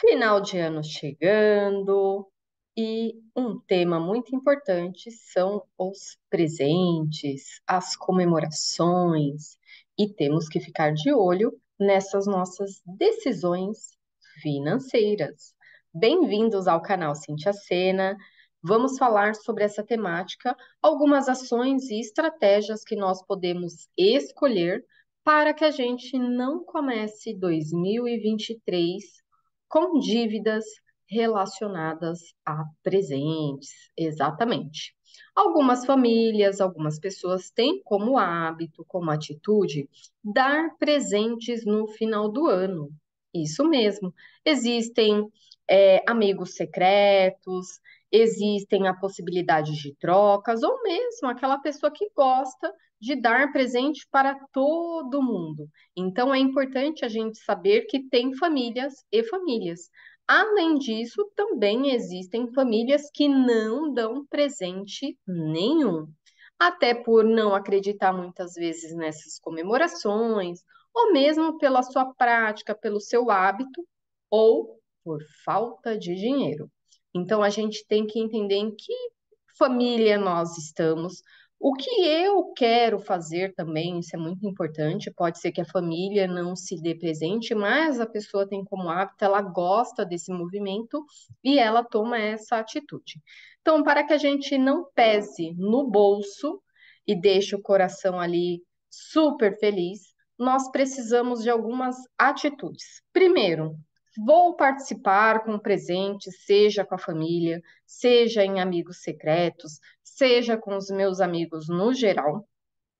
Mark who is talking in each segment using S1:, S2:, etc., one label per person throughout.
S1: final de ano chegando e um tema muito importante são os presentes, as comemorações e temos que ficar de olho nessas nossas decisões financeiras. Bem-vindos ao canal Cintia Sena. Vamos falar sobre essa temática, algumas ações e estratégias que nós podemos escolher para que a gente não comece 2023 com dívidas relacionadas a presentes, exatamente. Algumas famílias, algumas pessoas têm como hábito, como atitude, dar presentes no final do ano. Isso mesmo. Existem é, amigos secretos, existem a possibilidade de trocas, ou mesmo aquela pessoa que gosta de dar presente para todo mundo. Então é importante a gente saber que tem famílias e famílias. Além disso, também existem famílias que não dão presente nenhum, até por não acreditar muitas vezes nessas comemorações, ou mesmo pela sua prática, pelo seu hábito, ou por falta de dinheiro. Então a gente tem que entender em que família nós estamos. O que eu quero fazer também, isso é muito importante. Pode ser que a família não se dê presente, mas a pessoa tem como hábito, ela gosta desse movimento e ela toma essa atitude. Então, para que a gente não pese no bolso e deixe o coração ali super feliz, nós precisamos de algumas atitudes. Primeiro, vou participar com presentes, seja com a família, seja em amigos secretos, seja com os meus amigos no geral,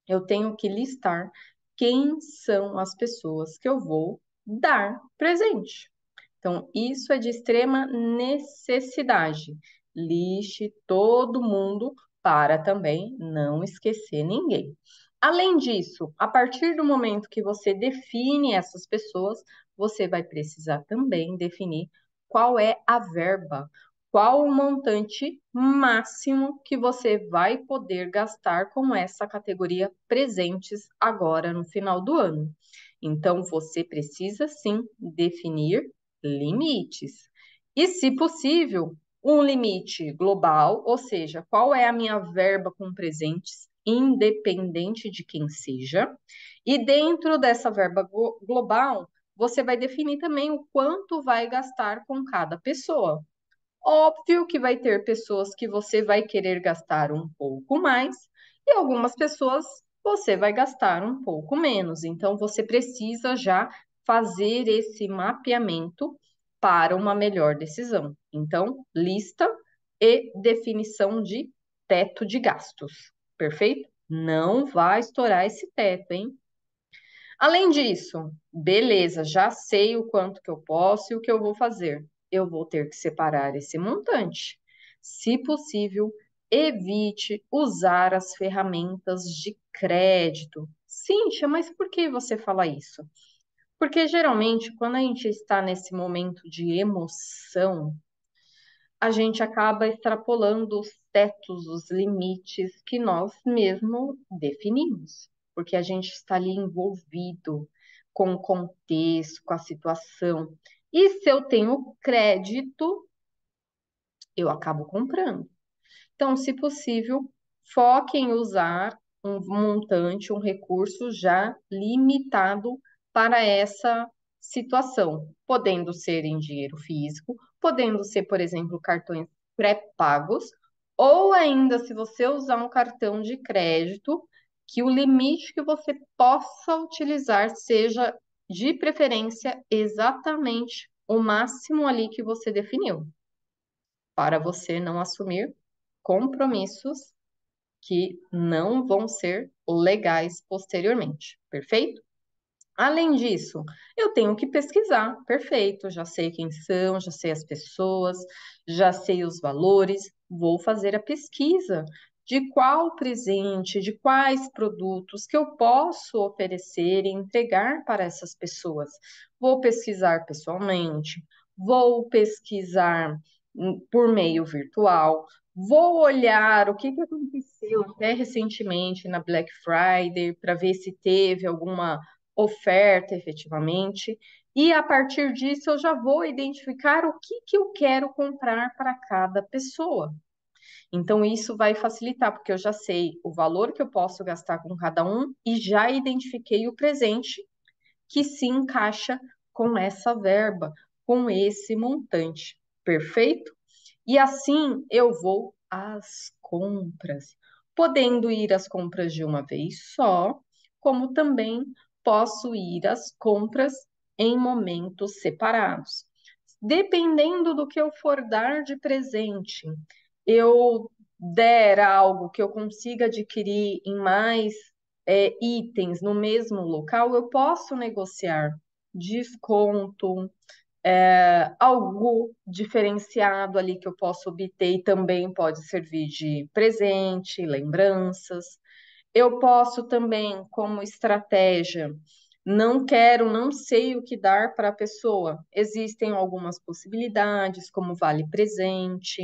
S1: eu tenho que listar quem são as pessoas que eu vou dar presente. Então, isso é de extrema necessidade. Liste todo mundo para também não esquecer ninguém. Além disso, a partir do momento que você define essas pessoas, você vai precisar também definir qual é a verba, qual o montante máximo que você vai poder gastar com essa categoria presentes agora no final do ano. Então, você precisa sim definir limites. E, se possível, um limite global, ou seja, qual é a minha verba com presentes, independente de quem seja. E dentro dessa verba global, você vai definir também o quanto vai gastar com cada pessoa. Óbvio que vai ter pessoas que você vai querer gastar um pouco mais e algumas pessoas você vai gastar um pouco menos. Então, você precisa já fazer esse mapeamento para uma melhor decisão. Então, lista e definição de teto de gastos, perfeito? Não vai estourar esse teto, hein? Além disso, beleza, já sei o quanto que eu posso e o que eu vou fazer. Eu vou ter que separar esse montante. Se possível, evite usar as ferramentas de crédito. Cíntia, mas por que você fala isso? Porque geralmente, quando a gente está nesse momento de emoção, a gente acaba extrapolando os tetos, os limites que nós mesmos definimos porque a gente está ali envolvido com o contexto, com a situação. E se eu tenho crédito, eu acabo comprando. Então, se possível, foque em usar um montante, um recurso já limitado para essa situação, podendo ser em dinheiro físico, podendo ser, por exemplo, cartões pré-pagos, ou ainda se você usar um cartão de crédito, que o limite que você possa utilizar seja, de preferência, exatamente o máximo ali que você definiu, para você não assumir compromissos que não vão ser legais posteriormente, perfeito? Além disso, eu tenho que pesquisar, perfeito, já sei quem são, já sei as pessoas, já sei os valores, vou fazer a pesquisa de qual presente, de quais produtos que eu posso oferecer e entregar para essas pessoas. Vou pesquisar pessoalmente, vou pesquisar hum, por meio virtual, vou olhar o que, que aconteceu até né, recentemente na Black Friday para ver se teve alguma oferta efetivamente. E a partir disso eu já vou identificar o que, que eu quero comprar para cada pessoa. Então, isso vai facilitar, porque eu já sei o valor que eu posso gastar com cada um e já identifiquei o presente que se encaixa com essa verba, com esse montante, perfeito? E assim eu vou às compras, podendo ir às compras de uma vez só, como também posso ir às compras em momentos separados. Dependendo do que eu for dar de presente, eu der algo que eu consiga adquirir em mais é, itens no mesmo local, eu posso negociar desconto, é, algo diferenciado ali que eu posso obter e também pode servir de presente, lembranças. Eu posso também, como estratégia, não quero, não sei o que dar para a pessoa. Existem algumas possibilidades, como vale presente,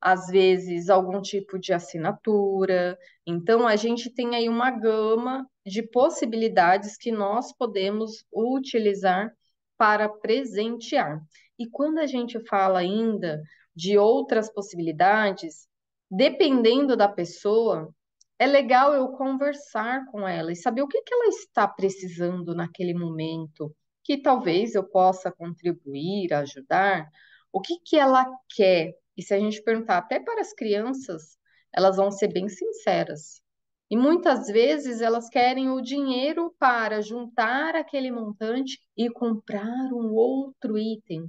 S1: às vezes algum tipo de assinatura. Então, a gente tem aí uma gama de possibilidades que nós podemos utilizar para presentear. E quando a gente fala ainda de outras possibilidades, dependendo da pessoa, é legal eu conversar com ela e saber o que, que ela está precisando naquele momento, que talvez eu possa contribuir, ajudar, o que, que ela quer e se a gente perguntar até para as crianças, elas vão ser bem sinceras. E muitas vezes elas querem o dinheiro para juntar aquele montante e comprar um outro item.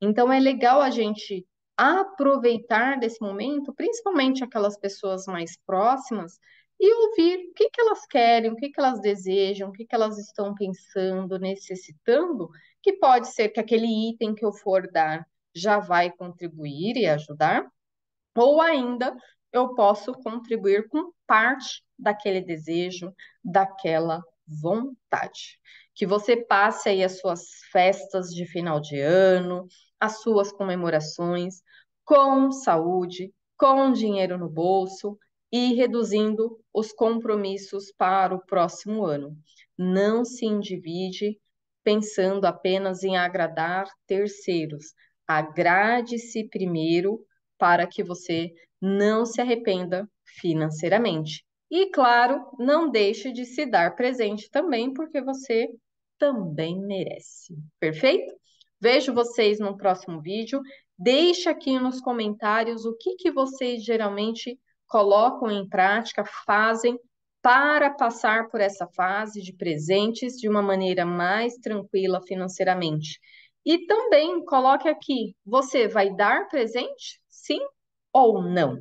S1: Então é legal a gente aproveitar desse momento, principalmente aquelas pessoas mais próximas, e ouvir o que, que elas querem, o que, que elas desejam, o que, que elas estão pensando, necessitando, que pode ser que aquele item que eu for dar já vai contribuir e ajudar, ou ainda eu posso contribuir com parte daquele desejo, daquela vontade. Que você passe aí as suas festas de final de ano, as suas comemorações com saúde, com dinheiro no bolso e reduzindo os compromissos para o próximo ano. Não se individe pensando apenas em agradar terceiros. Agrade-se primeiro para que você não se arrependa financeiramente. E claro, não deixe de se dar presente também, porque você também merece. Perfeito? Vejo vocês no próximo vídeo. Deixe aqui nos comentários o que, que vocês geralmente colocam em prática, fazem para passar por essa fase de presentes de uma maneira mais tranquila financeiramente. E também coloque aqui: você vai dar presente? Sim ou não?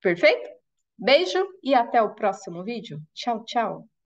S1: Perfeito? Beijo e até o próximo vídeo. Tchau, tchau.